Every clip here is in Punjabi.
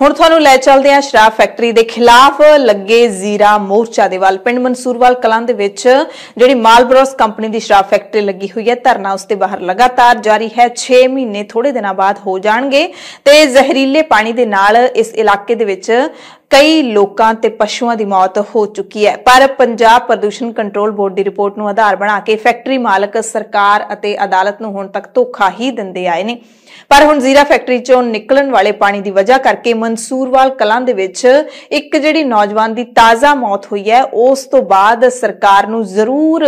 ਹੁਣ ਤੁਹਾਨੂੰ ਲੈ ਚੱਲਦੇ ਆ ਸ਼ਰਾਬ ਫੈਕਟਰੀ ਦੇ ਖਿਲਾਫ ਲੱਗੇ ਜ਼ੀਰਾ ਮੋਰਚਾ ਦੇ ਵੱਲ ਪਿੰਡ ਮਨਸੂਰਵਾਲ ਕਲਾਂ ਦੇ ਵਿੱਚ ਜਿਹੜੀ ਮਾਲਬਰੋਸ ਕੰਪਨੀ ਦੀ ਸ਼ਰਾਬ ਫੈਕਟਰੀ ਲੱਗੀ ਹੋਈ ਹੈ ਧਰਨਾ ਉਸ ਤੇ ਬਾਹਰ ਲਗਾਤਾਰ ਜਾਰੀ ਹੈ 6 ਮਹੀਨੇ ਥੋੜੇ ਦਿਨਾਂ ਬਾਅਦ ਹੋ ਜਾਣਗੇ ਤੇ ਜ਼ਹਿਰੀਲੇ ਪਾਣੀ ਦੇ ਨਾਲ ਇਸ ਇਲਾਕੇ ਦੇ ਵਿੱਚ ਕਈ ਲੋਕਾਂ ਤੇ ਪਸ਼ੂਆਂ ਦੀ ਮੌਤ ਹੋ ਚੁੱਕੀ ਹੈ ਪਰ ਪੰਜਾਬ ਪ੍ਰਦੂਸ਼ਣ ਕੰਟਰੋਲ ਬੋਰਡ ਦੀ ਰਿਪੋਰਟ ਨੂੰ ਆਧਾਰ ਬਣਾ ਕੇ ਫੈਕਟਰੀ ਮਾਲਕ ਸਰਕਾਰ ਅਤੇ ਅਦਾਲਤ ਨੂੰ ਹੁਣ ਤੱਕ ਧੋਖਾ ਹੀ ਦਿੰਦੇ ਆਏ ਨੇ ਪਰ ਹੁਣ ਜ਼ੀਰਾ ਫੈਕਟਰੀ ਚੋਂ ਨਿਕਲਣ ਵਾਲੇ ਪਾਣੀ ਦੀ ਵਜ੍ਹਾ ਕਰਕੇ ਮਨਸੂਰਵਾਲ ਕਲਾਂ ਦੇ ਵਿੱਚ ਇੱਕ ਜਿਹੜੀ ਨੌਜਵਾਨ ਦੀ ਤਾਜ਼ਾ ਮੌਤ ਹੋਈ ਹੈ ਉਸ ਤੋਂ ਬਾਅਦ ਸਰਕਾਰ ਨੂੰ ਜ਼ਰੂਰ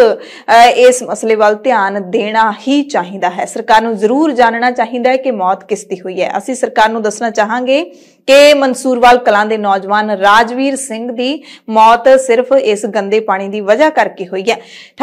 ਇਸ ਮਸਲੇ ਵੱਲ ਧਿਆਨ ਦੇਣਾ ਹੀ ਚਾਹੀਦਾ ਹੈ ਸਰਕਾਰ ਨੂੰ ਜ਼ਰੂਰ ਜਾਣਨਾ ਚਾਹੀਦਾ ਹੈ ਕਿ ਮੌਤ ਕਿਸ ਦੀ ਹੋਈ ਹੈ ਅਸੀਂ ਸਰਕਾਰ ਨੂੰ ਦੱਸਣਾ ਚਾਹਾਂਗੇ ਕੇ ਮਨਸੂਰਵਾਲ ਕਲਾਂ ਦੇ ਨੌਜਵਾਨ ਰਾਜਵੀਰ ਸਿੰਘ ਦੀ ਮੌਤ ਸਿਰਫ ਇਸ ਗੰਦੇ ਪਾਣੀ ਦੀ ਵਜ੍ਹਾ ਕਰਕੇ ਹੋਈ ਹੈ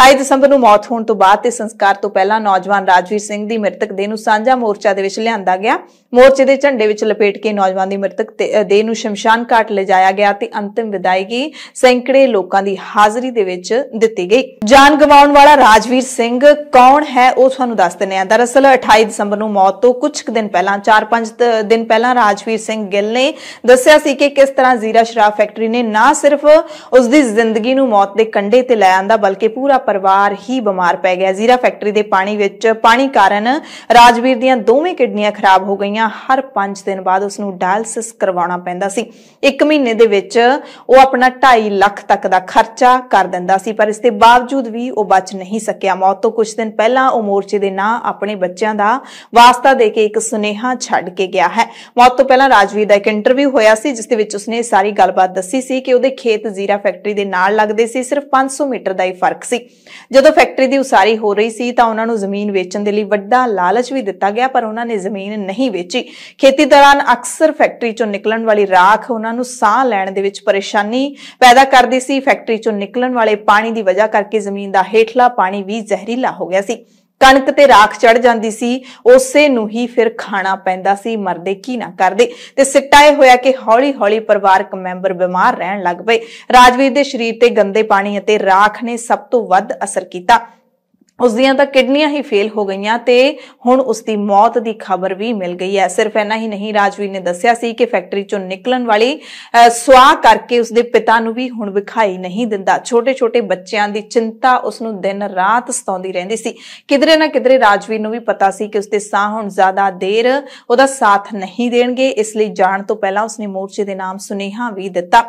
28 ਦਸੰਬਰ ਨੂੰ ਮੌਤ ਹੋਣ ਤੋਂ ਬਾਅਦ ਤੇ ਸੰਸਕਾਰ ਤੋਂ ਪਹਿਲਾਂ ਨੌਜਵਾਨ ਰਾਜਵੀਰ ਸਿੰਘ ਦੀ ਮ੍ਰਿਤਕ ਦੇਹ ਨੂੰ ਸਾਂਝਾ ਮੋਰਚਾ ਦੇ ਵਿੱਚ ਲਿਆਂਦਾ ਗਿਆ ਮੋਰਚੇ ਦੇ ਝੰਡੇ ਵਿੱਚ ਲਪੇਟ ਕੇ ਨੌਜਵਾਨ ਦੀ ਮ੍ਰਿਤਕ ਦੇਹ ਨੂੰ ਸ਼ਮਸ਼ਾਨ ਘਾਟ ਲਿਜਾਇਆ ਗਿਆ ਤੇ ਅੰਤਿਮ ਵਿਦਾਇਗੀ ਸੈਂਕੜੇ ਲੋਕਾਂ ਦੀ ਹਾਜ਼ਰੀ ਦੇ ਵਿੱਚ ਦਿੱਤੀ ਗਈ ਜਾਨ ਗਵਾਉਣ ਵਾਲਾ ਰਾਜਵੀਰ ਸਿੰਘ ਕੌਣ ਹੈ ਉਹ ਤੁਹਾਨੂੰ ਦੱਸ ਦਿੰਦੇ ਆ ਦਰਅਸਲ 28 ਦਸੰਬਰ ਨੂੰ ਮੌਤ ਤੋਂ ਕੁਝ ਦਿਨ ਪਹਿਲਾਂ 4-5 ਦਿਨ ਪਹਿਲਾਂ ਰਾਜਵੀਰ ਸਿੰਘ ਗਿੱਲ ਨੇ ਦੱਸਿਆ ਸੀ ਕਿ ਕਿਸ ਤਰ੍ਹਾਂ ਜ਼ੀਰਾ ਸ਼ਰਾਫ ਫੈਕਟਰੀ ਨੇ ਨਾ ਸਿਰਫ ਉਸ ਦੀ ਜ਼ਿੰਦਗੀ ਨੂੰ ਮੌਤ ਦੇ ਕੰਢੇ ਤੇ ਲੈ ਆਂਦਾ ਬਲਕਿ ਪੂਰਾ ਪਰਿਵਾਰ ਹੀ ਬਿਮਾਰ ਪੈ ਗਿਆ ਜ਼ੀਰਾ ਫੈਕਟਰੀ ਦੇ ਪਾਣੀ ਵਿੱਚ ਪਾਣੀ ਕਾਰਨ ਰਾਜਵੀਰ ਦੀਆਂ ਦੋਵੇਂ ਕਿਡਨੀਆਂ ਖਰਾਬ ਹੋ ਗਈਆਂ ਹਰ 5 ਦਿਨ ਬਾਅਦ ਉਸ ਨੂੰ ਡਾਇਲਸਿਸ ਕਰਵਾਉਣਾ ਪੈਂਦਾ ਸੀ 1 ਮਹੀਨੇ ਦੇ ਵਿੱਚ ਉਹ ਆਪਣਾ 2.5 ਲੱਖ ਤੱਕ ਦਾ ਖਰਚਾ ਕਰ ਦਿੰਦਾ ਸੀ ਪਰ ਇਸ ਦੇ ਬਾਵਜੂਦ ਵੀ ਉਹ ਬਚ ਨਹੀਂ ਸਕਿਆ ਮੌਤ ਤੋਂ ਕੁਝ ਦਿਨ ਪਹਿਲਾਂ ਉਹ ਮੋਰਚੇ ਦੇ ਨਾਂ ਆਪਣੇ ਬੱਚਿਆਂ ਦਾ ਵਾਸਤਾ ਦੇ ਕੇ ਇੱਕ ਸੁਨੇਹਾ ਛੱਡ ਕੇ ਗਿਆ ਹੈ ਮੌਤ ਤੋਂ ਪਹਿਲਾਂ ਰਾਜਵੀਰ ਦਾ ਇੱਕ ਇੰਟਰਵਿਊ ਹੋਇਆ ਸੀ ਜਿਸ ਦੇ ਵਿੱਚ ਉਸਨੇ ਸਾਰੀ ਗੱਲਬਾਤ ਦੱਸੀ ਸੀ ਕਿ ਉਹਦੇ ਖੇਤ ਜ਼ੀਰਾ ਫੈਕਟਰੀ ਦੇ ਨਾਲ ਲੱਗਦੇ ਸੀ ਸਿਰਫ 500 ਮੀਟਰ ਦਾ ਹੀ ਫਰਕ ਸੀ ਜਦੋਂ ਫੈਕਟਰੀ ਦੀ ਉਸਾਰੀ ਹੋ ਰਹੀ ਸੀ ਤਾਂ ਉਹਨਾਂ ਨੂੰ ਜ਼ਮੀਨ ਵੇਚਣ ਦੇ ਲਈ ਵੱਡਾ ਲਾਲਚ ਵੀ ਦਿੱਤਾ ਗਿਆ ਪਰ ਉਹਨਾਂ ਨੇ ਜ਼ਮੀਨ ਨਹੀਂ ਵੇਚੀ ਖੇਤੀ ਦੌਰਾਨ ਅਕਸਰ ਫੈਕਟਰੀ ਚੋਂ ਨਿਕਲਣ ਵਾਲੀ ਰਾਖ ਉਹਨਾਂ ਨੂੰ ਸਾਹ ਲੈਣ ਦੇ ਵਿੱਚ ਪਰੇਸ਼ਾਨੀ ਪੈਦਾ ਕਰਦੀ ਸੀ ਫੈਕਟਰੀ ਚੋਂ ਨਿਕਲਣ ਵਾਲੇ ਪਾਣੀ ਦੀ ਵਜ੍ਹਾ ਕਰਕੇ ਜ਼ਮੀਨ ਦਾ ਹੇਠਲਾ ਪਾਣੀ ਵੀ ਜ਼ਹਿਰੀਲਾ ਹੋ ਗਿਆ ਸੀ ਕਣਕ ਤੇ ਰਾਖ ਚੜ ਜਾਂਦੀ ਸੀ ਉਸੇ ਨੂੰ ਹੀ ਫਿਰ ਖਾਣਾ ਪੈਂਦਾ ਸੀ ਮਰਦੇ ਕੀ ਨਾ ਕਰਦੇ ਤੇ ਸਿੱਟਾ ਇਹ ਹੋਇਆ ਕਿ ਹੌਲੀ-ਹੌਲੀ ਪਰਿਵਾਰਕ ਮੈਂਬਰ ਬਿਮਾਰ ਰਹਿਣ ਲੱਗ ਪਏ ਰਾਜਵੀਰ ਦੇ ਸਰੀਰ ਤੇ ਗੰਦੇ ਪਾਣੀ ਅਤੇ ਰਾਖ ਨੇ ਸਭ ਤੋਂ ਵੱਧ ਅਸਰ ਕੀਤਾ ਉਸ ਦੀਆਂ ਤਾਂ ਕਿਡਨੀਆਂ ਹੀ ਫੇਲ ਹੋ ਗਈਆਂ ਤੇ ਹੁਣ ਉਸ ਦੀ ਮੌਤ ਦੀ ਖਬਰ ਵੀ ਮਿਲ ਗਈ ਹੈ ਸਿਰਫ ਐਨਾ ਹੀ ਨਹੀਂ ਰਾਜਵੀਰ ਨੇ ਦੱਸਿਆ ਸੀ ਕਿ ਫੈਕਟਰੀ ਚੋਂ ਨਿਕਲਣ ਵਾਲੀ ਸਵਾਹ ਕਰਕੇ ਉਸ ਦੇ ਪਿਤਾ ਨੂੰ ਵੀ ਹੁਣ ਵਿਖਾਈ ਨਹੀਂ ਦਿੰਦਾ ਛੋਟੇ-ਛੋਟੇ ਬੱਚਿਆਂ ਦੀ ਚਿੰਤਾ ਉਸ ਨੂੰ ਦਿਨ ਰਾਤ ਸਤਾਉਂਦੀ ਰਹਿੰਦੀ ਸੀ ਕਿਧਰੇ ਨਾ ਕਿਧਰੇ ਰਾਜਵੀਰ ਨੂੰ ਵੀ ਪਤਾ ਸੀ ਕਿ ਉਸ ਦੇ ਸਾਹ ਹੁਣ ਜ਼ਿਆਦਾ ਦੇਰ ਉਹਦਾ ਸਾਥ ਨਹੀਂ ਦੇਣਗੇ ਇਸ ਲਈ ਜਾਣ ਤੋਂ ਪਹਿਲਾਂ ਉਸਨੇ ਮੋਰਚੇ ਦੇ ਨਾਮ ਸੁਨੇਹਾ ਵੀ ਦਿੱਤਾ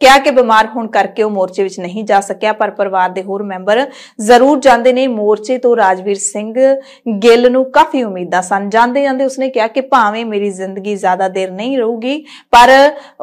ਕਿਹਾ ਕਿ ਬਿਮਾਰ ਹੋਣ ਕਰਕੇ ਉਹ ਮੋਰਚੇ ਵਿੱਚ ਨਹੀਂ ਜਾ ਸਕਿਆ ਪਰ ਪਰਿਵਾਰ ਦੇ ਹੋਰ ਮੈਂਬਰ ਜ਼ਰੂਰ ਜਾਂਦੇ ਨੇ ਮੋਰਚੇ ਤੋਂ ਰਾਜਵੀਰ ਸਿੰਘ ਗਿੱਲ ਨੂੰ ਕਾਫੀ ਉਮੀਦਾਂ ਸਨ ਜਾਂਦੇ ਜਾਂਦੇ ਉਸਨੇ ਕਿਹਾ ਕਿ ਭਾਵੇਂ ਮੇਰੀ ਜ਼ਿੰਦਗੀ ਜ਼ਿਆਦਾ ਦੇਰ ਨਹੀਂ ਰਹੂਗੀ ਪਰ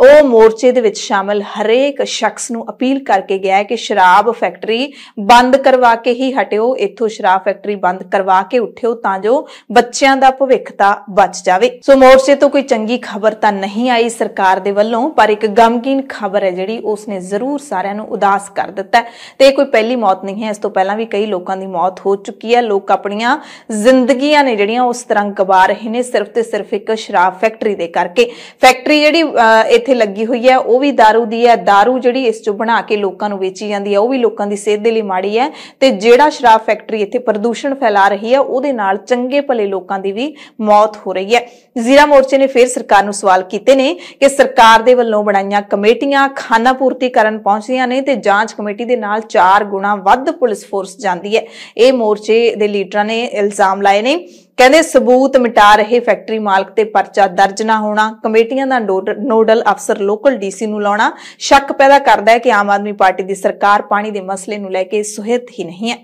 ਉਹ ਮੋਰਚੇ ਦੇ ਵਿੱਚ ਸ਼ਾਮਲ ਹਰੇਕ ਸ਼ਖਸ ਨੂੰ ਅਪੀਲ ਕਰਕੇ ਗਿਆ ਕਿ ਸ਼ਰਾਬ ਫੈਕਟਰੀ ਬੰਦ ਕਰਵਾ ਕੇ ਹੀ ਹਟਿਓ ਇੱਥੋਂ ਸ਼ਰਾਬ ਫੈਕਟਰੀ ਬੰਦ ਕਰਵਾ ਕੇ ਉੱਠਿਓ ਤਾਂ ਜੋ ਬੱਚਿਆਂ ਦਾ ਭਵਿੱਖ ਤਾਂ ਬਚ ਜਾਵੇ ਸੋ ਮੋਰਚੇ ਤੋਂ ਕੋਈ ਚੰਗੀ ਖਬਰ ਤਾਂ ਨਹੀਂ ਆਈ ਸਰਕਾਰ ਦੇ ਵੱਲੋਂ ਪਰ ਇੱਕ ਗਮਗੀਨ ਖਬਰ ਹੈ ਜਿਹੜੀ ਉਸ ਨੇ ਜ਼ਰੂਰ ਸਾਰਿਆਂ ਨੂੰ ਉਦਾਸ ਕਰ ਦਿੱਤਾ ਤੇ ਕੋਈ ਪਹਿਲੀ ਮੌਤ ਨਹੀਂ ਹੈ ਇਸ ਤੋਂ ਪਹਿਲਾਂ ਵੀ ਕਈ ਲੋਕਾਂ ਦੀ ਮੌਤ ਹੋ ਚੁੱਕੀ ਹੈ ਲੋਕ ਆਪਣੀਆਂ ਜ਼ਿੰਦਗੀਆਂ ਨੇ ਜਿਹੜੀਆਂ ਉਸ ਤਰ੍ਹਾਂ ਗਵਾ ਰਹੇ ਨੇ ਸਿਰਫ ਤੇ ਸਿਰਫ ਇੱਕ ਸ਼ਰਾਬ ਫੈਕਟਰੀ ਦੇ ਕਰਕੇ ਫੈਕਟਰੀ ਜਿਹੜੀ ਇੱਥੇ ਲੱਗੀ ਹੋਈ ਹੈ ਉਹ ਵੀ दारू ਦੀ ਹੈ दारू ਜਿਹੜੀ ਇਸ ਚੋਂ ਬਣਾ ਕੇ ਲੋਕਾਂ ਨੂੰ ਵੇਚੀ ਜਾਂਦੀ ਹੈ ਉਹ ਵੀ ਲੋਕਾਂ ਦੀ ਸਿਹਤ ਦੇ ਲਈ ਮਾੜੀ ਹੈ ਤੇ ਜਿਹੜਾ ਸ਼ਰਾਬ ਫੈਕਟਰੀ ਇੱਥੇ ਪ੍ਰਦੂਸ਼ਣ ਫੈਲਾ ਰਹੀ ਹੈ ਉਹਦੇ ਨਾਲ ਚੰਗੇ ਭਲੇ ਲੋਕਾਂ ਦੀ ਵੀ ਮੌਤ ਹੋ ਰਹੀ ਹੈ ਜ਼ੀਰਾ ਮੋਰਚੇ ਨੇ ਫਿਰ ਸਰਕਾਰ ਨੂੰ ਸਵਾਲ ਕੀਤੇ ਨੇ ਕਿ ਸਰਕਾਰ ਦੇ ਵੱਲੋਂ ਬਣਾਈਆਂ ਕਮੇਟੀਆਂ ਖਾਨਾ ਪੂਰਤੀ ਕਰਨ ਪਹੁੰਚਦੀਆਂ ਨੇ ਤੇ ਜਾਂਚ ਕਮੇਟੀ ਦੇ ਨਾਲ 4 ਗੁਣਾ ਵੱਧ ਪੁਲਿਸ ਫੋਰਸ ਜਾਂਦੀ ਹੈ ਇਹ ਮੋਰਚੇ ਦੇ ਲੀਡਰਾਂ ਨੇ ਇਲਜ਼ਾਮ ਲਾਏ ਨੇ ਕਹਿੰਦੇ ਸਬੂਤ ਮਿਟਾ ਰਹੇ ਫੈਕਟਰੀ ਮਾਲਕ ਤੇ ਪਰਚਾ ਦਰਜ ਨਾ ਹੋਣਾ ਕਮੇਟੀਆਂ ਦਾ ਨੋਡਲ ਅਫਸਰ ਲੋਕਲ ਡੀਸੀ ਨੂੰ ਲਾਉਣਾ ਸ਼ੱਕ ਪੈਦਾ ਕਰਦਾ ਹੈ ਕਿ ਆਮ ਆਦਮੀ ਪਾਰਟੀ ਦੀ ਸਰਕਾਰ ਪਾਣੀ ਦੇ ਮਸਲੇ ਨੂੰ ਲੈ ਕੇ ਸੁਹਿਤ ਹੀ ਨਹੀਂ ਹੈ